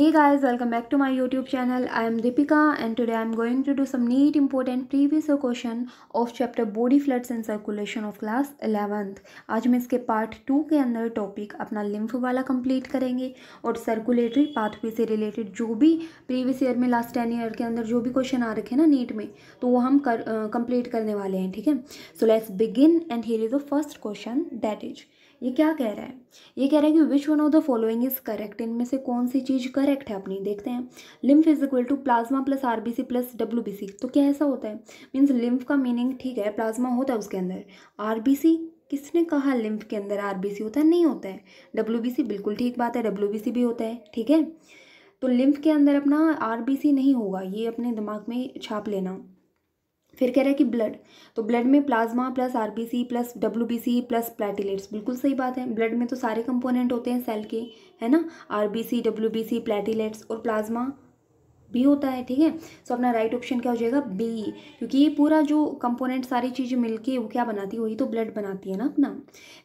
Hey guys, welcome back to my YouTube channel. I am Deepika and today I am going to do some neat important previous question of chapter body fluids and circulation of class 11th. आज हम इसके part two के अंदर topic अपना lymph वाला complete करेंगे और circulatory pathway से रिलेटेड जो भी प्रीवियस ईयर में लास्ट टेन ईयर के अंदर जो भी क्वेश्चन आ रखे ना नीट में तो वो हम कर कंप्लीट uh, करने वाले हैं ठीक है so let's begin and here is the first question that is ये क्या कह रहा है ये कह रहा है कि which one of the following is correct इनमें से कौन सी चीज़ करेक्ट है अपनी देखते हैं lymph is equal to plasma plus R B C plus W B C तो क्या ऐसा होता है मीन्स लिम्फ का मीनिंग ठीक है प्लाज्मा होता है उसके अंदर आर बी सी किसने कहा लिम्फ के अंदर आर बी सी होता है नहीं होता है डब्ल्यू बी सी बिल्कुल ठीक बात है डब्ल्यू बी सी भी होता है ठीक है तो लिम्फ के अंदर अपना आर बी सी नहीं होगा ये अपने दिमाग में छाप लेना फिर कह रहा है कि ब्लड तो ब्लड में plasma plus RBC plus WBC plus platelets बिल्कुल सही बात है ब्लड में तो सारे कंपोनेंट होते हैं सेल के है ना आरबीसी डब्ल्यूबीसी प्लेटिलेट्स और प्लाज्मा भी होता है ठीक है सो अपना राइट ऑप्शन क्या हो जाएगा बी क्योंकि ये पूरा जो कंपोनेंट सारी चीज़ें मिलके वो क्या बनाती है वही तो ब्लड बनाती है ना अपना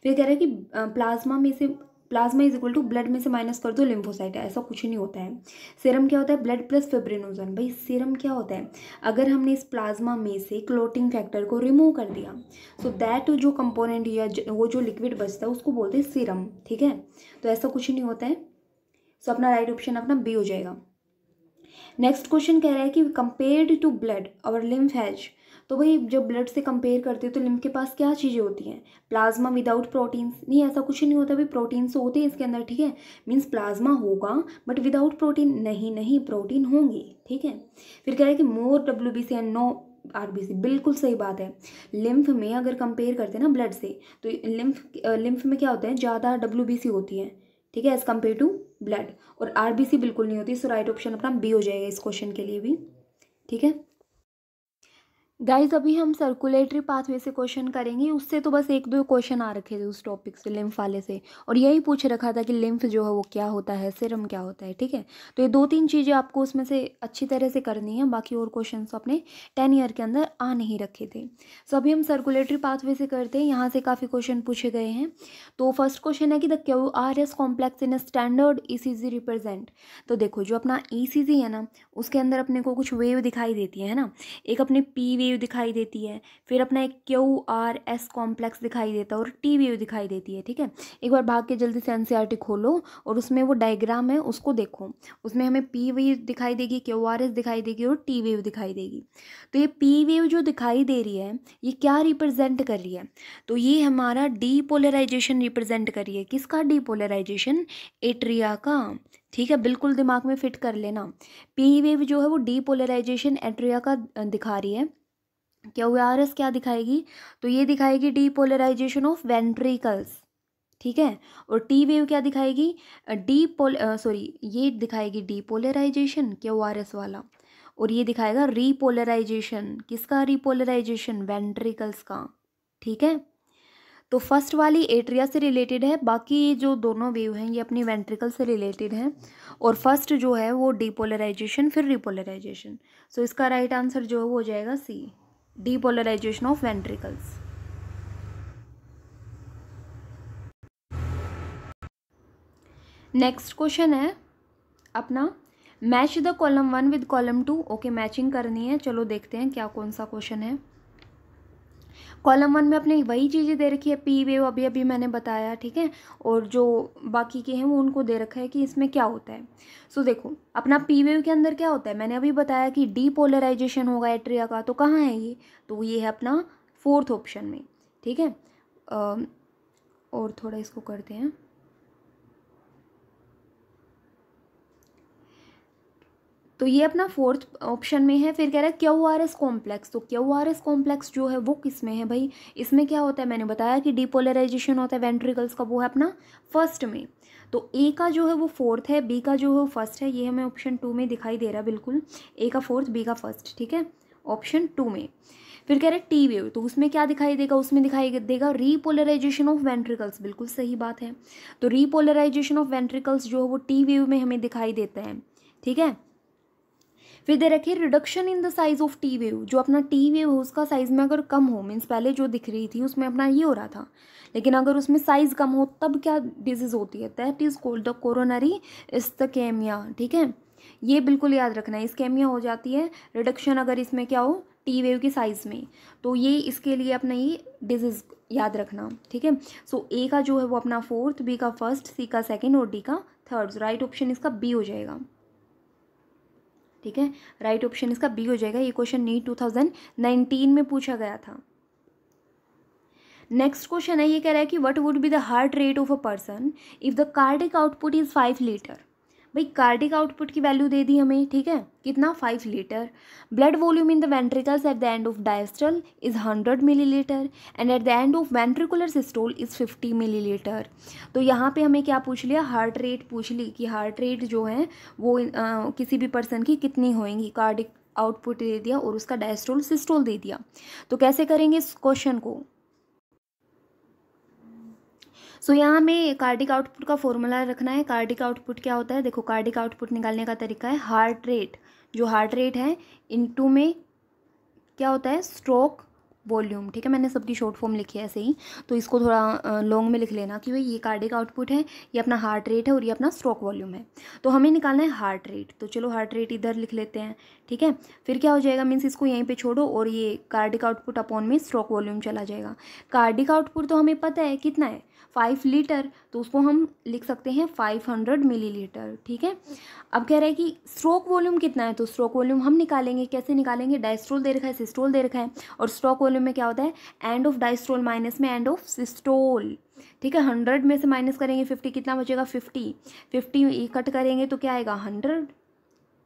फिर कह रहा है कि प्लाज्मा में से plasma is equal to blood में से माइनस कर दो लिम्फोसाइट है ऐसा कुछ नहीं होता है सीरम क्या होता है ब्लड प्लस फेब्रिनोजन भाई सीरम क्या होता है अगर हमने इस प्लाज्मा में से क्लोटिंग फैक्टर को रिमूव कर दिया सो so दैट जो कंपोनेंट या वो जो लिक्विड बचता है उसको बोलते हैं सीरम ठीक है तो ऐसा कुछ नहीं होता है सो so, अपना राइट ऑप्शन अपना बी हो जाएगा नेक्स्ट क्वेश्चन कह रहा है कि कंपेयर्ड टू ब्लड और लिम्फ हैज़ तो भाई जब ब्लड से कंपेयर करते हो तो लिम्फ के पास क्या चीज़ें होती हैं प्लाज्मा विदाउट प्रोटीन्स नहीं ऐसा कुछ नहीं होता भाई प्रोटीन्स तो होते हैं इसके अंदर ठीक है मीन्स प्लाज्मा होगा बट विदाउट प्रोटीन नहीं नहीं प्रोटीन होंगी ठीक है फिर क्या है कि more W B C and no R B C बिल्कुल सही बात है लिम्फ में अगर कंपेयर करते हैं ना ब्लड से तो लिम्फ लिम्फ में क्या होता है ज़्यादा डब्ल्यू बी सी होती है ठीक है एज़ कम्पेयर टू ब्लड और आर बी सी बिल्कुल नहीं होती सो राइट ऑप्शन अपना बी हो जाएगा इस क्वेश्चन के लिए भी ठीक है गाइज अभी हम सर्कुलेटरी पाथवे से क्वेश्चन करेंगे उससे तो बस एक दो क्वेश्चन आ रखे थे उस टॉपिक से लिम्फ वाले से और यही पूछ रखा था कि लिम्फ जो है वो क्या होता है सिरम क्या होता है ठीक है तो ये दो तीन चीज़ें आपको उसमें से अच्छी तरह से करनी है बाकी और क्वेश्चन तो अपने टेन ईयर के अंदर आ नहीं रखे थे सो अभी हम सर्कुलेटरी पाथवे से करते हैं यहाँ से काफ़ी क्वेश्चन पूछे गए हैं तो फर्स्ट क्वेश्चन है कि the Q R S complex in standard E C G represent तो देखो जो अपना ई सी जी है ना उसके अंदर अपने को कुछ वेव दिखाई देती है ना एक अपने पी वेव दिखाई देती है फिर अपना एक क्यू आर एस कॉम्प्लेक्स दिखाई देता है और टी वेव दिखाई देती है ठीक है एक बार भाग के जल्दी से एन खोलो और उसमें वो डायग्राम है उसको देखो उसमें हमें पी वेव दिखाई देगी क्यू आर एस दिखाई देगी और टी वेव दिखाई देगी तो ये पी वेव जो दिखाई दे रही है ये क्या रिप्रेजेंट कर रही है तो ये हमारा डीपोलराइजेशन रिप्रेजेंट कर रही है किसका डीपोलराइजेशन एट्रिया का ठीक है बिल्कुल दिमाग में फिट कर लेना पी वेव जो है वो डीपोलराइजेशन एट्रिया का दिखा रही है क्या हुआ आर एस क्या दिखाएगी तो ये दिखाएगी डीपोलराइजेशन ऑफ वेंट्रिकल्स ठीक है और टी वेव क्या दिखाएगी डी पोल सॉरी ये दिखाएगी डीपोलराइजेशन क्या आर एस वाला और ये दिखाएगा रीपोलराइजेशन किसका रीपोलराइजेशन वेंट्रिकल्स का ठीक है तो फर्स्ट वाली एट्रिया से रिलेटेड है बाकी ये जो दोनों वेव हैं ये अपनी वेंट्रिकल से रिलेटेड हैं और फर्स्ट जो है वो डीपोलराइजेशन फिर रिपोलराइजेशन सो so इसका राइट आंसर जो है वो हो जाएगा C depolarization of ventricles next question है अपना match the column one with column two okay matching करनी है चलो देखते हैं क्या कौन सा क्वेश्चन है कॉलम वन में अपने वही चीज़ें दे रखी है पी वेव अभी अभी मैंने बताया ठीक है और जो बाकी के हैं वो उनको दे रखा है कि इसमें क्या होता है सो so, देखो अपना पी वेव के अंदर क्या होता है मैंने अभी बताया कि डीपोलराइजेशन होगा एट्रिया का तो कहाँ है ये तो ये है अपना फोर्थ ऑप्शन में ठीक है और थोड़ा इसको करते हैं तो ये अपना फोर्थ ऑप्शन में है फिर कह रहा है क्यू आर एस कॉम्प्लेक्स तो क्यू आर एस कॉम्प्लेक्स जो है वो किस में है भाई इसमें क्या होता है मैंने बताया कि डिपोलराइजेशन होता है वेंट्रिकल्स का वो है अपना फर्स्ट में तो ए का जो है वो फोर्थ है बी का जो है वो फर्स्ट है ये हमें ऑप्शन टू में दिखाई दे रहा है बिल्कुल ए का फोर्थ बी का फर्स्ट ठीक है ऑप्शन टू में फिर कह रहे हैं टी वेव तो उसमें क्या दिखाई देगा उसमें दिखाई देगा रीपोलराइजेशन ऑफ वेंट्रिकल्स बिल्कुल सही बात है तो रीपोलराइजेशन ऑफ वेंट्रिकल्स जो है वो टी वेव में हमें दिखाई देता है ठीक है फिर दे रखे reduction in the size of T wave जो अपना टी वेव हो उसका साइज़ में अगर कम हो मीन्स पहले जो दिख रही थी उसमें अपना ये हो रहा था लेकिन अगर उसमें साइज़ कम हो तब क्या डिजीज़ होती है that is called the coronary ischaemia ठीक है ये बिल्कुल याद रखना है इसकेमिया हो जाती है रिडक्शन अगर इसमें क्या हो टी वेव के साइज़ में तो ये इसके लिए अपना ये डिजीज़ याद रखना ठीक है सो ए का जो है वो अपना फोर्थ बी का फर्स्ट सी का सेकेंड और डी का थर्ड राइट ऑप्शन इसका बी हो जाएगा ठीक है राइट ऑप्शन इसका बी हो जाएगा ये क्वेश्चन नहीं टू थाउजेंड नाइनटीन में पूछा गया था नेक्स्ट क्वेश्चन है ये कह रहा है कि what would be the heart rate of a person if the cardiac output is five litre भाई कार्डिक आउटपुट की वैल्यू दे दी हमें ठीक है कितना five litre blood volume in the ventricles at the end of diastole is hundred millilitre and at the end of ventricular systole is fifty millilitre तो यहाँ पे हमें क्या पूछ लिया हार्ट रेट पूछ ली कि हार्ट रेट जो है वो आ, किसी भी पर्सन की कितनी होएंगी कार्डिक आउटपुट दे दिया और उसका डायस्ट्रोल सिस्टोल दे दिया तो कैसे करेंगे इस क्वेश्चन को सो so, यहाँ में कार्डिक आउटपुट का फॉर्मूला रखना है कार्डिक आउटपुट क्या होता है देखो कार्डिक आउटपुट निकालने का तरीका है हार्ट रेट जो हार्ट रेट है इनटू में क्या होता है स्ट्रोक वॉल्यूम ठीक है मैंने सबकी शॉर्ट फॉर्म लिखी है ऐसे ही तो इसको थोड़ा लॉन्ग में लिख लेना कि भाई ये कार्डिक आउटपुट है ये अपना हार्ट रेट है और ये अपना स्ट्रोक वॉल्यूम है तो हमें निकालना है हार्ट रेट तो चलो हार्ट रेट इधर लिख लेते हैं ठीक है फिर क्या हो जाएगा मीन्स इसको यहीं पर छोड़ो और ये कार्डिक आउटपुट अपॉन में स्ट्रोक वॉल्यूम चला जाएगा कार्डिक आउटपुट तो हमें पता है कितना है फाइव लीटर तो उसको हम लिख सकते हैं फाइव हंड्रेड मिलीलीटर ठीक है अब कह रहा है कि स्ट्रोक वॉल्यूम कितना है तो स्ट्रोक वॉल्यूम हम निकालेंगे कैसे निकालेंगे डायस्ट्रोल दे रखा है सिस्ट्रोल दे रखा है और स्ट्रोक वॉल्यूम में क्या होता है एंड ऑफ डायस्ट्रोल माइनस में एंड ऑफ सिस्ट्रोल ठीक है हंड्रेड में से माइनस करेंगे फिफ्टी कितना बचेगा फिफ्टी फिफ्टी कट करेंगे तो क्या आएगा हंड्रेड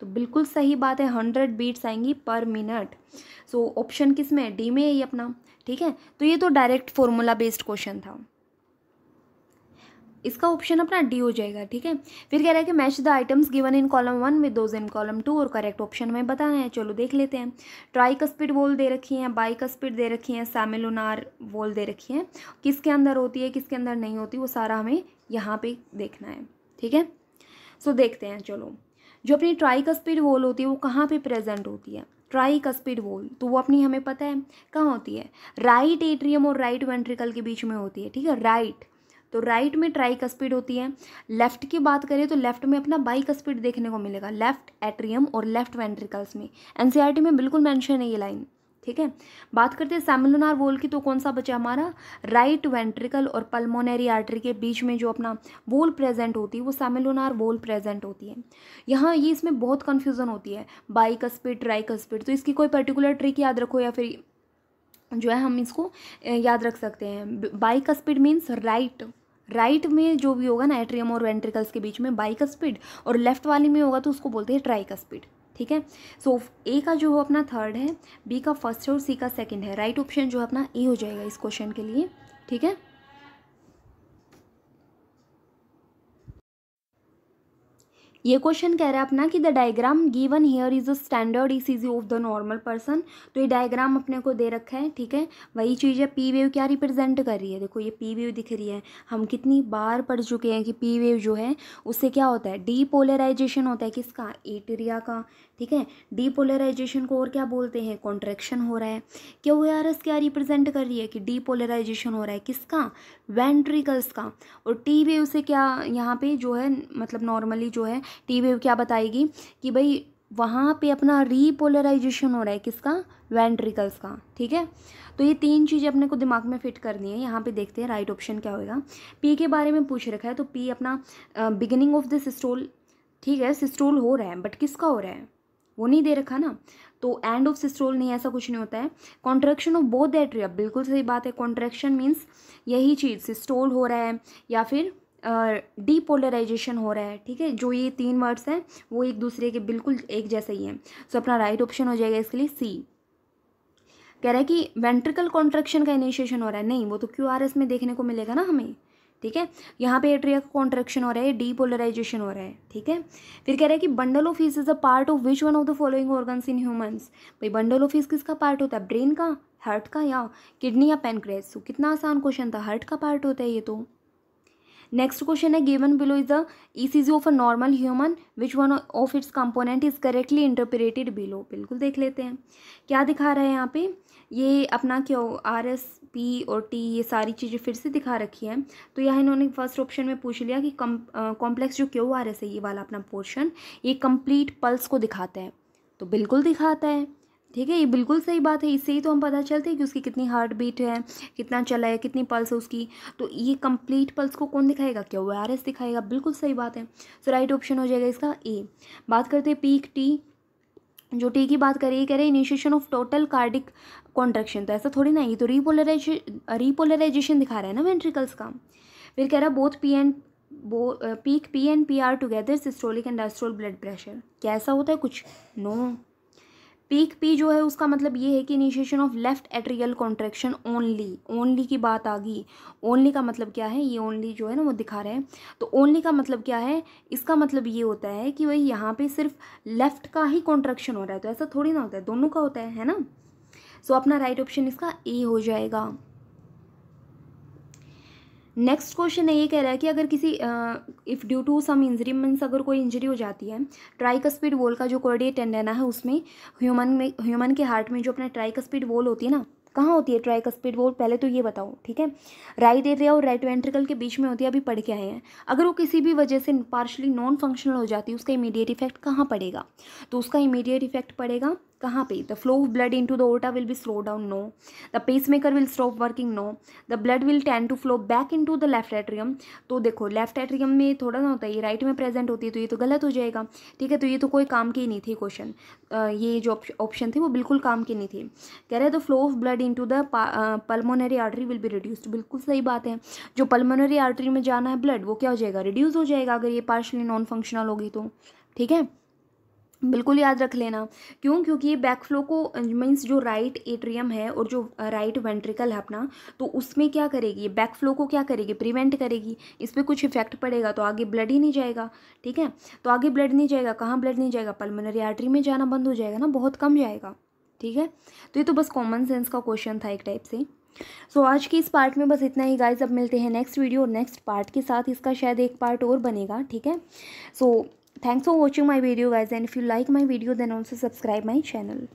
तो बिल्कुल सही बात है हंड्रेड बीट्स आएंगी पर मिनट सो ऑप्शन किस में डी में है ये अपना ठीक है तो ये तो डायरेक्ट फॉर्मूला बेस्ड क्वेश्चन था इसका ऑप्शन अपना डी हो जाएगा ठीक है फिर कह रहा है कि match the items given in column one with those in column two और करेक्ट ऑप्शन हमें रहे हैं चलो देख लेते हैं ट्राई का स्पीड वोल दे रखी है बाई का स्पीड दे रखी है सैमिलोनार वॉल दे रखी है किसके अंदर होती है किसके अंदर नहीं होती वो सारा हमें यहाँ पे देखना है ठीक है सो देखते हैं चलो जो अपनी ट्राई का स्पीड वोल होती है वो कहाँ पर प्रेजेंट होती है ट्राई का स्पीड वोल तो वो अपनी हमें पता है कहाँ होती है राइट एट्रियम और राइट वेंट्रिकल के बीच में होती है ठीक है राइट तो राइट में ट्राई स्पीड होती है लेफ्ट की बात करें तो लेफ्ट में अपना बाई स्पीड देखने को मिलेगा लेफ्ट एट्रियम और लेफ्ट वेंट्रिकल्स में एनसीईआरटी में बिल्कुल मेंशन है ये लाइन ठीक है बात करते हैं सेमिलोनार वोल की तो कौन सा बचा हमारा राइट वेंट्रिकल और पल्मोनरी आर्टरी के बीच में जो अपना वोल प्रेजेंट होती है वो सेमिलोनार वोल प्रेजेंट होती है यहाँ ये इसमें बहुत कन्फ्यूज़न होती है स्पीड का स्पीड तो इसकी कोई पर्टिकुलर ट्रिक याद रखो या फिर जो है हम इसको याद रख सकते हैं speed means right right right में जो भी होगा ना एट्रियम और वेंट्रिकल्स के बीच में बाई का स्पीड और लेफ्ट वाली में होगा तो उसको बोलते हैं ट्राई का स्पीड ठीक है सो ए का जो हो अपना थर्ड है बी का फर्स्ट है और सी का सेकंड है राइट right ऑप्शन जो है अपना ए हो जाएगा इस क्वेश्चन के लिए ठीक है ये क्वेश्चन कह रहा है अपना कि the diagram given here is a standard ECG of the normal person तो ये डायग्राम अपने को दे रखा है ठीक है वही चीज़ है पी वेव क्या रिप्रेजेंट कर रही है देखो ये पी वेव दिख रही है हम कितनी बार पढ़ चुके हैं कि पी वेव जो है उससे क्या होता है डीपोलराइजेशन होता है किसका एटेरिया का ठीक है डीपोलराइजेशन को और क्या बोलते हैं कॉन्ट्रेक्शन हो रहा है क्यों आर एस क्या रिप्रेजेंट कर रही है कि डीपोलराइजेशन हो रहा है किसका वेंट्रिकल्स का और टी वेव से क्या यहाँ पे जो है मतलब नॉर्मली जो है टी वेव क्या बताएगी कि भाई वहाँ पे अपना रीपोलराइजेशन हो रहा है किसका वेंट्रिकल्स का ठीक है तो ये तीन चीज़ें अपने को दिमाग में फिट करनी है यहाँ पे देखते हैं राइट ऑप्शन क्या होगा पी के बारे में पूछ रखा है तो पी अपना बिगिनिंग ऑफ द सिस्टोल ठीक है सिस्टोल हो रहा है बट किसका हो रहा है वो नहीं दे रखा ना तो एंड ऑफ सिस्ट्रोल नहीं ऐसा कुछ नहीं होता है कॉन्ट्रेक्शन ऑफ बोथ एट्रिया बिल्कुल सही बात है कॉन्ट्रेक्शन मीन्स यही चीज़ सिस्टोल हो रहा है या फिर डीपोलराइजेशन uh, हो रहा है ठीक है जो ये तीन वर्ड्स हैं वो एक दूसरे के बिल्कुल एक जैसे ही हैं सो so, अपना राइट right ऑप्शन हो जाएगा इसके लिए सी कह रहा है कि वेंट्रिकल कॉन्ट्रेक्शन का इनिशिएशन हो रहा है नहीं वो तो क्यू आर एस में देखने को मिलेगा ना हमें ठीक है यहाँ पे एट्रिया का कॉन्ट्रेक्शन हो रहा है डीपोलराइजेशन हो रहा है ठीक है फिर कह रहा है कि bundle of is is a part of which one of the following organs in humans भाई बंडल ऑफ इज किसका पार्ट होता है ब्रेन का हार्ट का या किडनी या पेनक्रेस तो कितना आसान क्वेश्चन था हार्ट का पार्ट होता है ये तो नेक्स्ट क्वेश्चन है given below is the ECG of a normal human which one of its component is correctly interpreted below बिल्कुल देख लेते हैं क्या दिखा रहा है यहाँ पे ये अपना क्यों आर एस पी और टी ये सारी चीज़ें फिर से दिखा रखी है तो यहाँ इन्होंने फर्स्ट ऑप्शन में पूछ लिया कि कॉम्प्लेक्स जो क्यों आर एस है ये वाला अपना पोर्शन ये कंप्लीट पल्स को दिखाता है तो बिल्कुल दिखाता है ठीक है ये बिल्कुल सही बात है इससे ही तो हम पता चलते हैं कि उसकी कितनी हार्ट बीट है कितना चला है कितनी पल्स है उसकी तो ये कंप्लीट पल्स को कौन दिखाएगा क्या वो आर एस दिखाएगा बिल्कुल सही बात है सो राइट ऑप्शन हो जाएगा इसका ए बात करते हैं पीक टी जो टी की बात करें ये कह रहे हैं initiation of total cardiac contraction तो ऐसा थोड़ी ना ये तो रीपोलराइजेशन रीपोलराइजेशन दिखा रहा है ना वेंट्रिकल्स का फिर कह रहा है both P and both peak P and P R together systolic and diastole blood pressure क्या ऐसा होता है कुछ नो no. पीक पी जो है उसका मतलब ये है कि initiation of left atrial contraction only only की बात आ गई ओनली का मतलब क्या है ये ओनली जो है ना वो दिखा रहे हैं तो ओनली का मतलब क्या है इसका मतलब ये होता है कि भाई यहाँ पे सिर्फ लेफ्ट का ही कॉन्ट्रेक्शन हो रहा है तो ऐसा थोड़ी ना होता है दोनों का होता है है ना सो so, अपना राइट right ऑप्शन इसका ए हो जाएगा नेक्स्ट क्वेश्चन है ये कह रहा है कि अगर किसी if due to some injury means अगर कोई इंजरी हो जाती है स्पीड वोल का जो कॉर्डिएट टेंडेना है उसमें ह्यूमन में ह्यूमन के हार्ट में जो अपना ट्राइकस्पीड वोल होती है ना कहाँ होती है ट्राइकस्पीड वोल पहले तो ये बताओ ठीक है राइट एरिया और राइट वेंट्रिकल के बीच में होती है अभी पढ़ के आए हैं अगर वो किसी भी वजह से पार्शली नॉन फंक्शनल हो जाती है उसका इमीडिएट इफेक्ट कहाँ पड़ेगा तो उसका इमीडिएट इफेक्ट पड़ेगा कहाँ पे the flow of blood to the aorta will be slow down no the pacemaker will stop working no the blood will tend to flow back to the left atrium तो देखो left atrium में थोड़ा ना होता है ये right में present होती है तो ये तो गलत हो जाएगा ठीक है तो ये तो कोई काम की नहीं थी क्वेश्चन ये जो ऑप्शन थे वो बिल्कुल काम की नहीं थे कह रहे हैं the flow of blood to the pulmonary artery will be reduced बिल्कुल सही बात है जो पल्मोनरी आर्टरी में जाना है ब्लड वो क्या हो जाएगा रिड्यूस हो जाएगा अगर ये पार्शली नॉन फंक्शनल होगी तो ठीक है बिल्कुल याद रख लेना क्यों क्योंकि ये बैक फ्लो को मीन्स जो राइट एट्रियम है और जो राइट वेंट्रिकल है अपना तो उसमें क्या करेगी ये बैक फ्लो को क्या करेगी प्रिवेंट करेगी इस पर कुछ इफेक्ट पड़ेगा तो आगे ब्लड ही नहीं जाएगा ठीक है तो आगे ब्लड नहीं जाएगा कहाँ ब्लड नहीं जाएगा पल्मोनरी आर्टरी में जाना बंद हो जाएगा ना बहुत कम जाएगा ठीक है तो ये तो बस कॉमन सेंस का क्वेश्चन था एक टाइप से सो so, आज के इस पार्ट में बस इतना ही गाइज अब मिलते हैं नेक्स्ट वीडियो और नेक्स्ट पार्ट के साथ इसका शायद एक पार्ट और बनेगा ठीक है so so, thanks for watching my video guys and if you like my video then also subscribe my channel